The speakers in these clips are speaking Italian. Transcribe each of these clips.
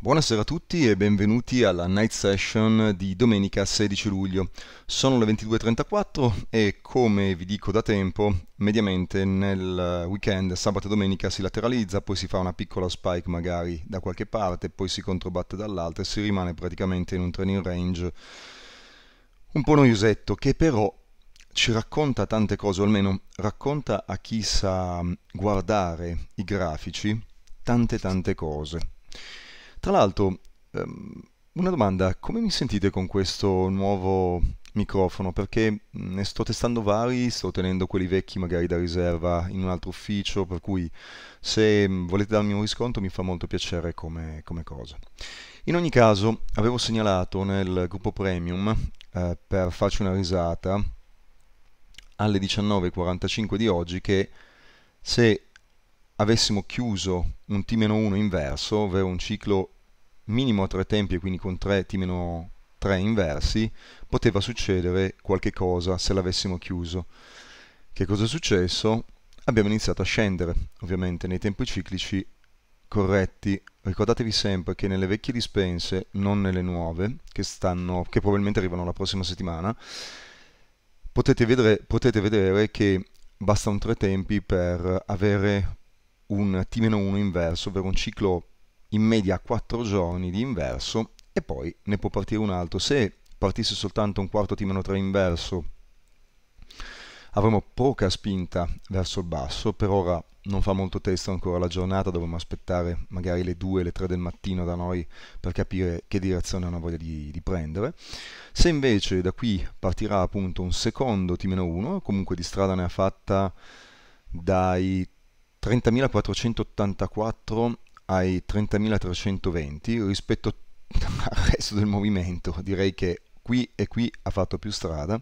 Buonasera a tutti e benvenuti alla night session di domenica 16 luglio. Sono le 22.34 e come vi dico da tempo, mediamente nel weekend sabato e domenica si lateralizza, poi si fa una piccola spike magari da qualche parte, poi si controbatte dall'altra e si rimane praticamente in un training range un po' noiosetto che però ci racconta tante cose, o almeno racconta a chi sa guardare i grafici tante tante cose. Tra l'altro, ehm, una domanda, come mi sentite con questo nuovo microfono? Perché ne sto testando vari, sto tenendo quelli vecchi magari da riserva in un altro ufficio, per cui se volete darmi un riscontro mi fa molto piacere come, come cosa. In ogni caso, avevo segnalato nel gruppo premium, eh, per farci una risata, alle 19.45 di oggi che se avessimo chiuso un T-1 inverso, ovvero un ciclo minimo a tre tempi e quindi con 3 T-3 inversi, poteva succedere qualche cosa se l'avessimo chiuso. Che cosa è successo? Abbiamo iniziato a scendere, ovviamente, nei tempi ciclici corretti. Ricordatevi sempre che nelle vecchie dispense, non nelle nuove, che, stanno, che probabilmente arrivano la prossima settimana, potete vedere, potete vedere che basta un tre tempi per avere un T-1 inverso, ovvero un ciclo in media a 4 giorni di inverso e poi ne può partire un altro. Se partisse soltanto un quarto T-3 inverso avremo poca spinta verso il basso, per ora non fa molto testo ancora la giornata, dovremmo aspettare magari le 2, le 3 del mattino da noi per capire che direzione hanno voglia di, di prendere. Se invece da qui partirà appunto un secondo T-1, comunque di strada ne ha fatta dai 30.484 ai 30.320 rispetto al resto del movimento, direi che qui e qui ha fatto più strada.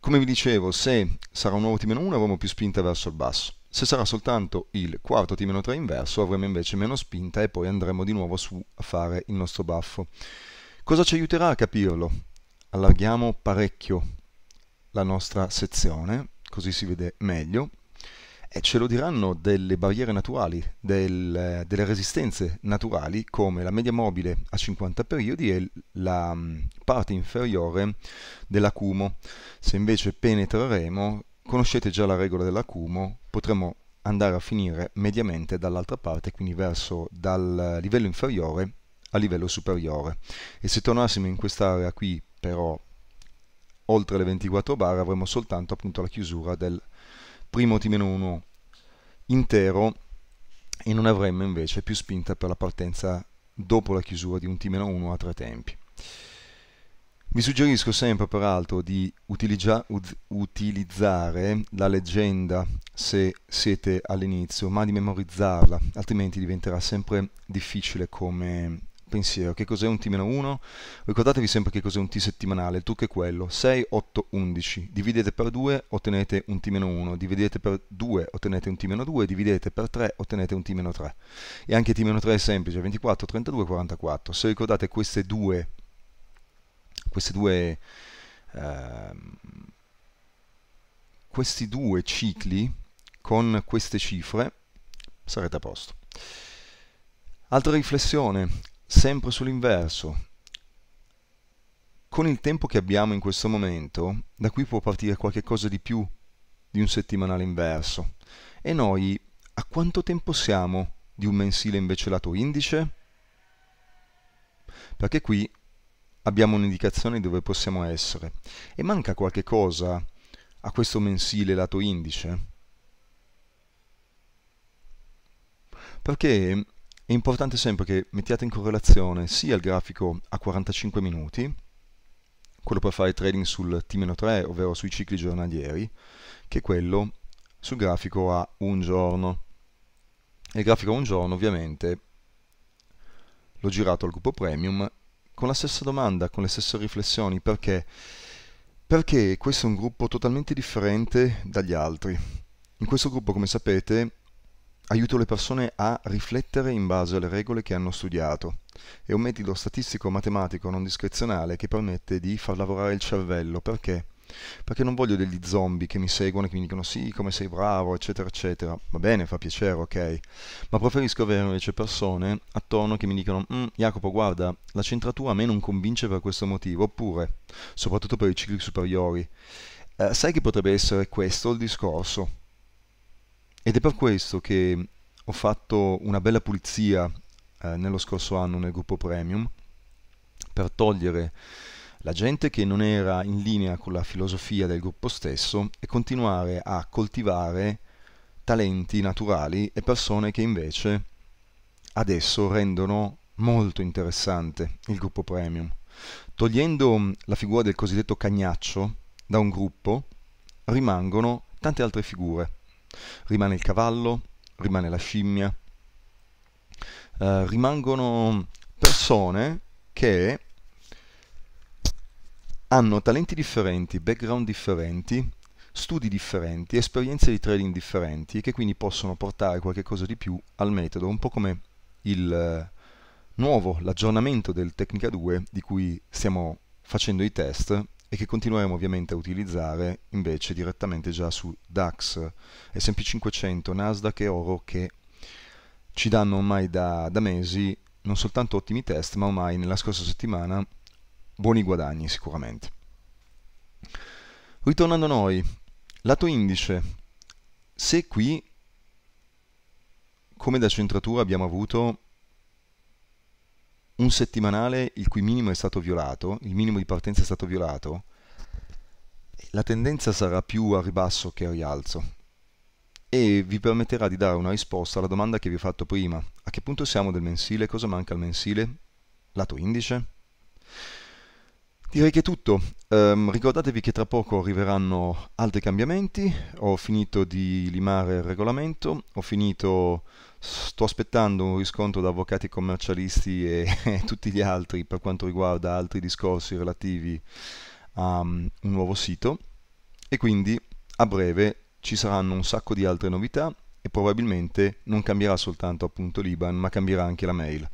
Come vi dicevo, se sarà un nuovo T-1 avremo più spinta verso il basso, se sarà soltanto il quarto T-3 inverso avremo invece meno spinta e poi andremo di nuovo su a fare il nostro baffo. Cosa ci aiuterà a capirlo? Allarghiamo parecchio la nostra sezione, così si vede meglio. E ce lo diranno delle barriere naturali, del, delle resistenze naturali come la media mobile a 50 periodi e la mm, parte inferiore dell'acumo. Se invece penetreremo, conoscete già la regola dell'acumo, potremo andare a finire mediamente dall'altra parte, quindi verso dal livello inferiore al livello superiore. E se tornassimo in quest'area qui, però, oltre le 24 bar, avremo soltanto appunto la chiusura del primo T-1 intero e non avremmo invece più spinta per la partenza dopo la chiusura di un T-1 a tre tempi. Vi suggerisco sempre peraltro di utilizzare la leggenda se siete all'inizio, ma di memorizzarla, altrimenti diventerà sempre difficile come pensiero, che cos'è un T-1? Ricordatevi sempre che cos'è un T settimanale, il trucco è quello, 6, 8, 11, dividete per 2 ottenete un T-1, dividete per 2 ottenete un T-2, meno dividete per 3 ottenete un T-3. E anche T-3 è semplice, 24, 32, 44. Se ricordate queste due, queste due, ehm, questi due cicli con queste cifre sarete a posto. Altra riflessione, sempre sull'inverso. Con il tempo che abbiamo in questo momento, da qui può partire qualcosa di più di un settimanale inverso. E noi a quanto tempo siamo di un mensile invece lato indice? Perché qui abbiamo un'indicazione di dove possiamo essere. E manca qualche cosa a questo mensile lato indice? Perché è importante sempre che mettiate in correlazione sia il grafico a 45 minuti, quello per fare trading sul T-3, ovvero sui cicli giornalieri, che quello sul grafico a un giorno. E il grafico a un giorno ovviamente l'ho girato al gruppo premium con la stessa domanda, con le stesse riflessioni, perché? Perché questo è un gruppo totalmente differente dagli altri. In questo gruppo, come sapete, aiuto le persone a riflettere in base alle regole che hanno studiato. È un metodo statistico matematico non discrezionale che permette di far lavorare il cervello. Perché? Perché non voglio degli zombie che mi seguono e che mi dicono sì, come sei bravo, eccetera, eccetera. Va bene, fa piacere, ok. Ma preferisco avere invece persone attorno che mi dicono mm, Jacopo, guarda, la centratura a me non convince per questo motivo, oppure, soprattutto per i cicli superiori, eh, sai che potrebbe essere questo il discorso? Ed è per questo che ho fatto una bella pulizia eh, nello scorso anno nel gruppo premium per togliere la gente che non era in linea con la filosofia del gruppo stesso e continuare a coltivare talenti naturali e persone che invece adesso rendono molto interessante il gruppo premium. Togliendo la figura del cosiddetto cagnaccio da un gruppo rimangono tante altre figure Rimane il cavallo, rimane la scimmia, eh, rimangono persone che hanno talenti differenti, background differenti, studi differenti, esperienze di trading differenti e che quindi possono portare qualche cosa di più al metodo, un po' come il eh, nuovo, l'aggiornamento del Tecnica 2 di cui stiamo facendo i test e che continueremo ovviamente a utilizzare invece direttamente già su DAX, S&P 500, Nasdaq e Oro che ci danno ormai da, da mesi non soltanto ottimi test ma ormai nella scorsa settimana buoni guadagni sicuramente. Ritornando a noi, lato indice, se qui come da centratura abbiamo avuto un settimanale il cui minimo è stato violato, il minimo di partenza è stato violato, la tendenza sarà più a ribasso che a rialzo e vi permetterà di dare una risposta alla domanda che vi ho fatto prima. A che punto siamo del mensile? Cosa manca al mensile? Lato indice? Direi che è tutto. Um, ricordatevi che tra poco arriveranno altri cambiamenti. Ho finito di limare il regolamento, ho finito sto aspettando un riscontro da avvocati commercialisti e, e tutti gli altri per quanto riguarda altri discorsi relativi a um, un nuovo sito e quindi a breve ci saranno un sacco di altre novità e probabilmente non cambierà soltanto appunto l'IBAN ma cambierà anche la mail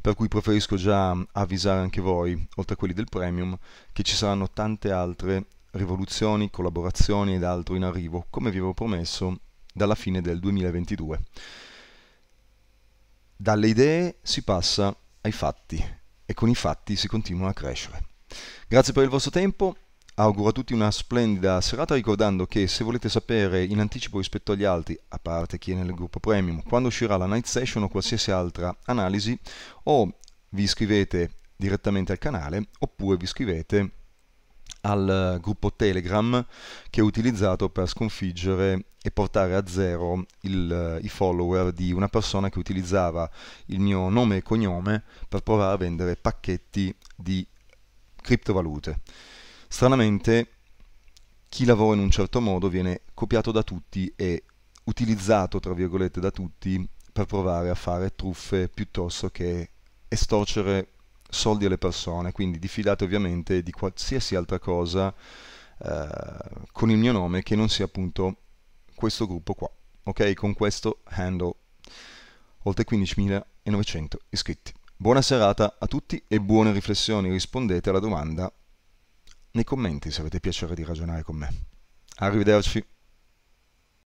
per cui preferisco già mm, avvisare anche voi oltre a quelli del premium che ci saranno tante altre rivoluzioni, collaborazioni ed altro in arrivo come vi avevo promesso dalla fine del 2022 dalle idee si passa ai fatti e con i fatti si continua a crescere. Grazie per il vostro tempo, auguro a tutti una splendida serata ricordando che se volete sapere in anticipo rispetto agli altri, a parte chi è nel gruppo premium, quando uscirà la night session o qualsiasi altra analisi, o vi iscrivete direttamente al canale oppure vi iscrivete al gruppo Telegram che è utilizzato per sconfiggere e portare a zero il, i follower di una persona che utilizzava il mio nome e cognome per provare a vendere pacchetti di criptovalute. Stranamente chi lavora in un certo modo viene copiato da tutti e utilizzato, tra virgolette, da tutti per provare a fare truffe piuttosto che estorcere soldi alle persone, quindi diffidate ovviamente di qualsiasi altra cosa eh, con il mio nome che non sia appunto questo gruppo qua, ok? Con questo handle, oltre 15.900 iscritti. Buona serata a tutti e buone riflessioni, rispondete alla domanda nei commenti se avete piacere di ragionare con me. Arrivederci.